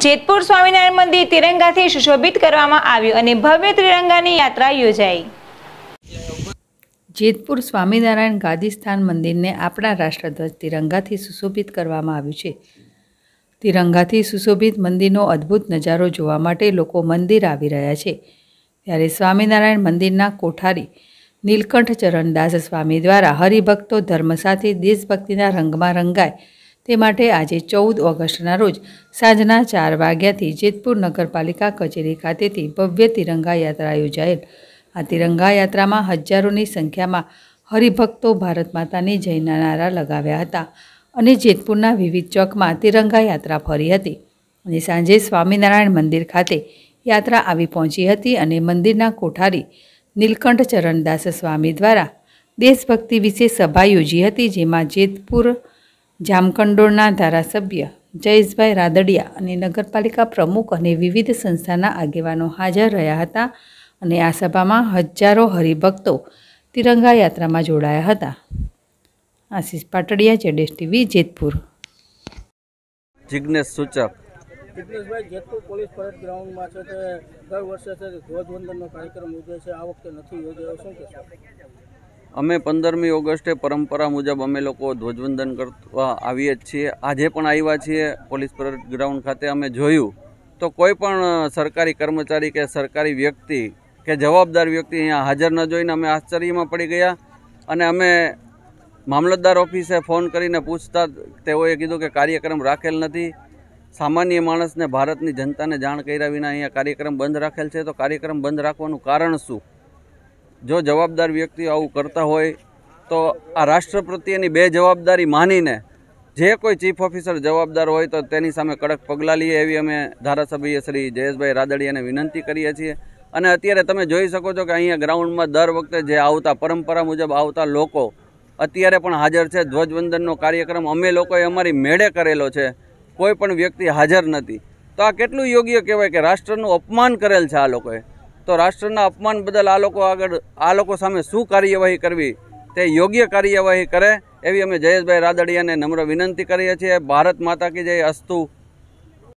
જેતપુર સ્વામિનારાયણ મંદિર તિરંગાથી સુશોભિત કરવામાં આવ્યું અને ભવ્ય તિરંગાની યાત્રા યોજાઈ જેતપુર સ્વામિનારાયણ ગાદીસ્થાન મંદિરને આપણા રાષ્ટ્રધ્વજ તિરંગાથી સુશોભિત કરવામાં આવ્યું છે તિરંગાથી સુશોભિત મંદિરનો અદ્ભુત નજારો જોવા માટે લોકો મંદિર આવી રહ્યા છે ત્યારે સ્વામિનારાયણ મંદિરના કોઠારી નીલકંઠ ચરણદાસ સ્વામી દ્વારા હરિભક્તો ધર્મ સાથે દેશભક્તિના રંગમાં રંગાય તે માટે આજે ચૌદ ઓગસ્ટના રોજ સાંજના ચાર વાગ્યાથી જેતપુર નગરપાલિકા કચેરી ખાતેથી ભવ્ય તિરંગા યાત્રા યોજાયેલ આ તિરંગા યાત્રામાં હજારોની સંખ્યામાં હરિભક્તો ભારત માતાની જયના નારા લગાવ્યા હતા અને જેતપુરના વિવિધ ચોકમાં તિરંગા યાત્રા ફરી હતી અને સાંજે સ્વામિનારાયણ મંદિર ખાતે યાત્રા આવી પહોંચી હતી અને મંદિરના કોઠારી નીલકંઠ ચરણદાસ સ્વામી દ્વારા દેશભક્તિ વિશે સભા યોજી હતી જેમાં જેતપુર જામકંડોળના ધારાસભ્ય જયેશભાઈ રાદડિયા અને નગરપાલિકા પ્રમુખ અને વિવિધ સંસ્થાના આગેવાનો હાજર રહ્યા હતા અને આ સભામાં હજારો હરિભક્તો તિરંગા યાત્રામાં જોડાયા હતા આશીષ પાટડિયા જેડેશ TV Jetpur Jignesh Suchak Jetpur police parade ગ્રાઉન્ડમાં છે તે દર વર્ષે છે ધ્વજવંદનનો કાર્યક્રમ યોજાય છે આ વખતે નથી યોજાયો શું કહેશો અમે પંદરમી ઓગસ્ટે પરંપરા મુજબ અમે લોકો ધ્વજવંદન કરવા આવીએ જ છીએ આજે પણ આવ્યા છીએ પોલીસ પરેડ ગ્રાઉન્ડ ખાતે અમે જોયું તો કોઈ પણ સરકારી કર્મચારી કે સરકારી વ્યક્તિ કે જવાબદાર વ્યક્તિ અહીંયા હાજર ન જોઈને અમે આશ્ચર્યમાં પડી ગયા અને અમે મામલતદાર ઓફિસે ફોન કરીને પૂછતા તેઓએ કીધું કે કાર્યક્રમ રાખેલ નથી સામાન્ય માણસને ભારતની જનતાને જાણ કર્યા વિના અહીંયા કાર્યક્રમ બંધ રાખેલ છે તો કાર્યક્રમ બંધ રાખવાનું કારણ શું જો જવાબદાર વ્યક્તિ આવું કરતા હોય તો આ રાષ્ટ્ર પ્રત્યેની બે જવાબદારી માનીને જે કોઈ ચીફ ઓફિસર જવાબદાર હોય તો તેની સામે કડક પગલાં લઈએ એવી અમે ધારાસભ્ય શ્રી જયેશભાઈ રાદડિયાને વિનંતી કરીએ છીએ અને અત્યારે તમે જોઈ શકો છો કે અહીંયા ગ્રાઉન્ડમાં દર વખતે જે આવતા પરંપરા મુજબ આવતા લોકો અત્યારે પણ હાજર છે ધ્વજવંદનનો કાર્યક્રમ અમે લોકોએ અમારી મેળે કરેલો છે કોઈ પણ વ્યક્તિ હાજર નથી તો આ કેટલું યોગ્ય કહેવાય કે રાષ્ટ્રનું અપમાન કરેલ છે આ લોકોએ તો રાષ્ટ્રના અપમાન બદલ આ લોકો આગળ આ લોકો સામે શું કાર્યવાહી કરવી તે યોગ્ય કાર્યવાહી કરે એવી અમે જયેશભાઈ રાદડિયાને નમ્ર વિનંતી કરીએ છીએ ભારત માતા કી જય અસ્તુ